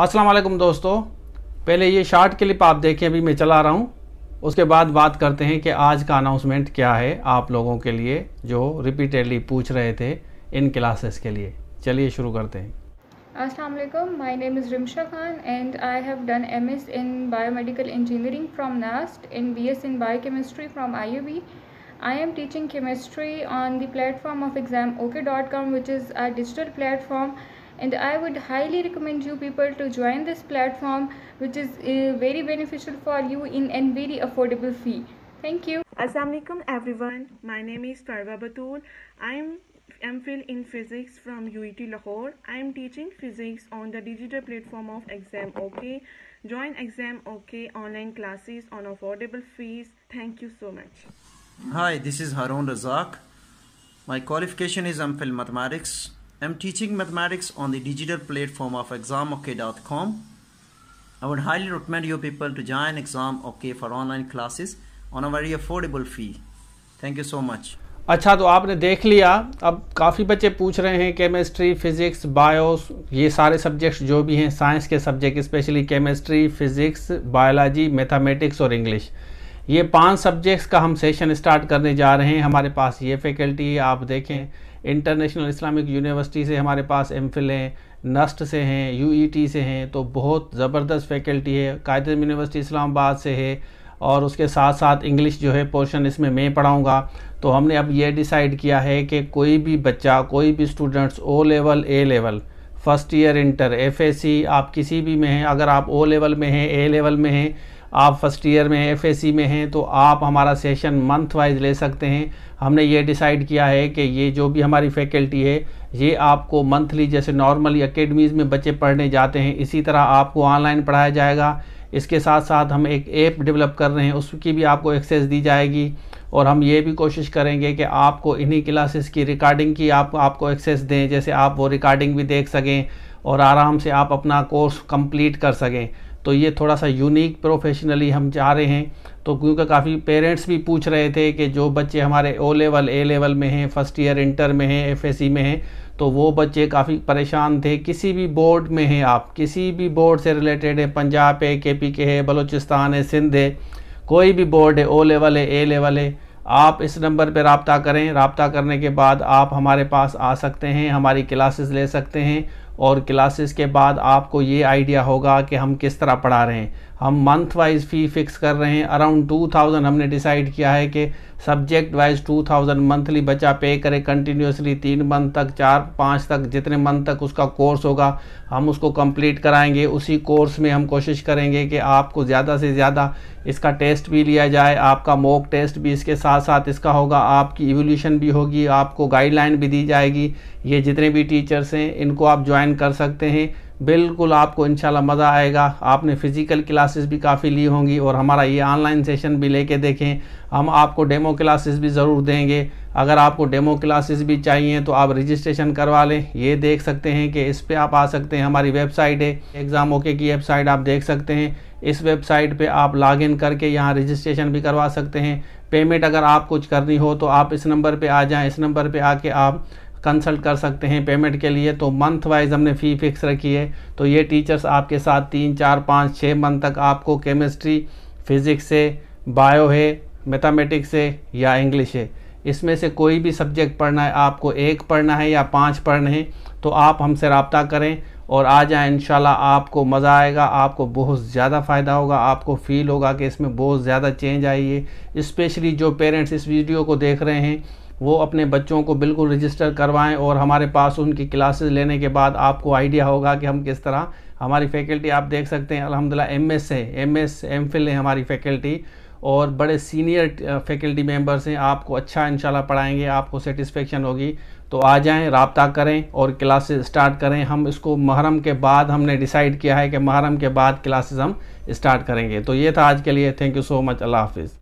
अस्सलाम वालेकुम दोस्तों पहले ये शार्ट क्लिप आप देखें अभी मैं चला रहा हूँ उसके बाद बात करते हैं कि आज का अनाउंसमेंट क्या है आप लोगों के लिए जो रिपीटेडली पूछ रहे थे इन क्लासेस के लिए चलिए शुरू करते हैं अस्सलाम वालेकुम my name is Rimsha Khan and I have done M in biomedical engineering from NUST in B in biochemistry from I I am teaching chemistry on the platform of exam ok.com which is a digital platform and i would highly recommend you people to join this platform which is uh, very beneficial for you in a very affordable fee thank you assalamualaikum everyone my name is Farwa Batul i'm MPhil in physics from UET Lahore i am teaching physics on the digital platform of exam ok join exam ok online classes on affordable fees thank you so much hi this is Harun Razak my qualification is MPhil mathematics I'm teaching mathematics on the digital platform of examok.com. I would highly recommend you people to join Exam OK for online classes on a very affordable fee. Thank you so much. अच्छा तो आपने देख लिया अब काफ़ी बच्चे पूछ रहे हैं केमिस्ट्री फिज़िक्स बायो ये सारे सब्जेक्ट्स जो भी हैं साइंस के subject specially chemistry physics biology mathematics और इंग्लिश ये पांच सब्जेक्ट्स का हम सेशन स्टार्ट करने जा रहे हैं हमारे पास ये फैकल्टी आप देखें इंटरनेशनल इस्लामिक यूनिवर्सिटी से हमारे पास एम फिल हैं नस्ट से हैं यू e से हैं तो बहुत ज़बरदस्त फैकल्टी है कायद यूनिवर्सिटी इस्लामाबाद से है और उसके साथ साथ इंग्लिश जो है पोर्शन इसमें मैं पढ़ाऊँगा तो हमने अब यह डिसाइड किया है कि कोई भी बच्चा कोई भी students O level A level first year inter F आप किसी भी में हैं अगर आप ओ लेवल में हैं ए लेवल में हैं आप फर्स्ट ईयर में हैं एफ में हैं तो आप हमारा सेशन मंथ वाइज ले सकते हैं हमने ये डिसाइड किया है कि ये जो भी हमारी फैकल्टी है ये आपको मंथली जैसे नॉर्मली अकेडमीज़ में बच्चे पढ़ने जाते हैं इसी तरह आपको ऑनलाइन पढ़ाया जाएगा इसके साथ साथ हम एक ऐप डेवलप कर रहे हैं उसकी भी आपको एक्सेस दी जाएगी और हम ये भी कोशिश करेंगे कि आपको इन्हीं क्लासेस की रिकॉर्डिंग की आप आपको एक्सेस दें जैसे आप वो रिकॉर्डिंग भी देख सकें और आराम से आप अपना कोर्स कंप्लीट कर सकें तो ये थोड़ा सा यूनिक प्रोफेशनली हम चाह रहे हैं तो क्योंकि काफ़ी पेरेंट्स भी पूछ रहे थे कि जो बच्चे हमारे ओ लेवल ए लेवल में हैं फर्स्ट ईयर इंटर में हैं एफ में हैं तो वो बच्चे काफ़ी परेशान थे किसी भी बोर्ड में हैं आप किसी भी बोर्ड से रिलेटेड है पंजाब है के पी के है बलूचिस्तान है सिंध है कोई भी बोर्ड है ओ लेवल है ए लेवल है आप इस नंबर पर रबता करें रबता करने के बाद आप हमारे पास आ सकते हैं हमारी क्लासेस ले सकते हैं और क्लासेस के बाद आपको ये आइडिया होगा कि हम किस तरह पढ़ा रहे हैं हम मंथ वाइज फ़ी फिक्स कर रहे हैं अराउंड टू थाउजेंड हमने डिसाइड किया है कि subject wise two thousand monthly बच्चा पे करे कंटिन्यूसली तीन मंथ तक चार पाँच तक जितने मंथ तक उसका कोर्स होगा हम उसको कंप्लीट कराएंगे उसी कोर्स में हम कोशिश करेंगे कि आपको ज़्यादा से ज़्यादा इसका टेस्ट भी लिया जाए आपका मॉक टेस्ट भी इसके साथ साथ इसका होगा आपकी इवोल्यूशन भी होगी आपको गाइडलाइन भी दी जाएगी ये जितने भी टीचर्स हैं इनको आप ज्वाइन कर सकते हैं बिल्कुल आपको इंशाल्लाह मज़ा आएगा आपने फ़िज़िकल क्लासेस भी काफ़ी ली होंगी और हमारा ये ऑनलाइन सेशन भी लेके देखें हम आपको डेमो क्लासेस भी ज़रूर देंगे अगर आपको डेमो क्लासेस भी चाहिए तो आप रजिस्ट्रेशन करवा लें ये देख सकते हैं कि इस पर आप आ सकते हैं हमारी वेबसाइट है एग्ज़ाम ओके की वेबसाइट आप देख सकते हैं इस वेबसाइट पर आप लॉग करके यहाँ रजिस्ट्रेशन भी करवा सकते हैं पेमेंट अगर आप कुछ करनी हो तो आप इस नंबर पर आ जाएँ इस नंबर पर आके आप कंसल्ट कर सकते हैं पेमेंट के लिए तो मंथ वाइज हमने फ़ी फिक्स रखी है तो ये टीचर्स आपके साथ तीन चार पाँच छः मंथ तक आपको केमिस्ट्री फिज़िक्स है बायो है मैथमेटिक्स है या इंग्लिश है इसमें से कोई भी सब्जेक्ट पढ़ना है आपको एक पढ़ना है या पाँच पढ़ने हैं तो आप हमसे रबता करें और आ जाए इन आपको मज़ा आएगा आपको बहुत ज़्यादा फ़ायदा होगा आपको फ़ील होगा कि इसमें बहुत ज़्यादा चेंज आई है इस्पेशली जो पेरेंट्स इस वीडियो को देख रहे हैं वो अपने बच्चों को बिल्कुल रजिस्टर करवाएं और हमारे पास उनकी क्लासेस लेने के बाद आपको आइडिया होगा कि हम किस तरह हमारी फैकल्टी आप देख सकते हैं अलहमदिल्ला एम एस है एम एस एम फिल है हमारी फैकल्टी और बड़े सीनियर फैकल्टी मेम्बर्स हैं आपको अच्छा इंशाल्लाह पढ़ाएंगे आपको सेटिस्फेक्शन होगी तो आ जाएं रबता करें और क्लासेस स्टार्ट करें हम इसको महरम के बाद हमने डिसाइड किया है कि महरम के बाद क्लासेस हम स्टार्ट करेंगे तो ये था आज के लिए थैंक यू सो मच अल्लाह हाफिज़